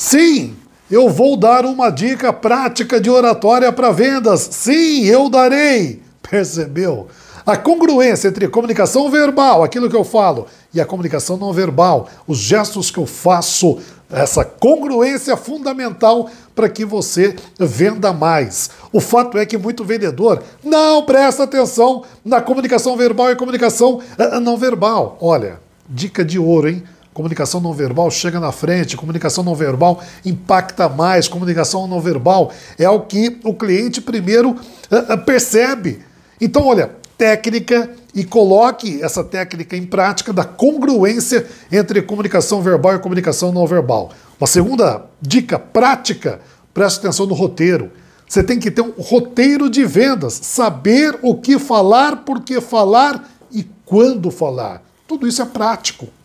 Sim, eu vou dar uma dica prática de oratória para vendas. Sim, eu darei. Percebeu? A congruência entre comunicação verbal, aquilo que eu falo, e a comunicação não verbal, os gestos que eu faço, essa congruência é fundamental para que você venda mais. O fato é que muito vendedor não presta atenção na comunicação verbal e comunicação eh, não verbal. Olha, dica de ouro, hein? Comunicação não verbal chega na frente, comunicação não verbal impacta mais, comunicação não verbal é o que o cliente primeiro ah, ah, percebe. Então, olha, técnica e coloque essa técnica em prática da congruência entre comunicação verbal e comunicação não verbal. Uma segunda dica prática, preste atenção no roteiro. Você tem que ter um roteiro de vendas, saber o que falar, por que falar e quando falar. Tudo isso é prático.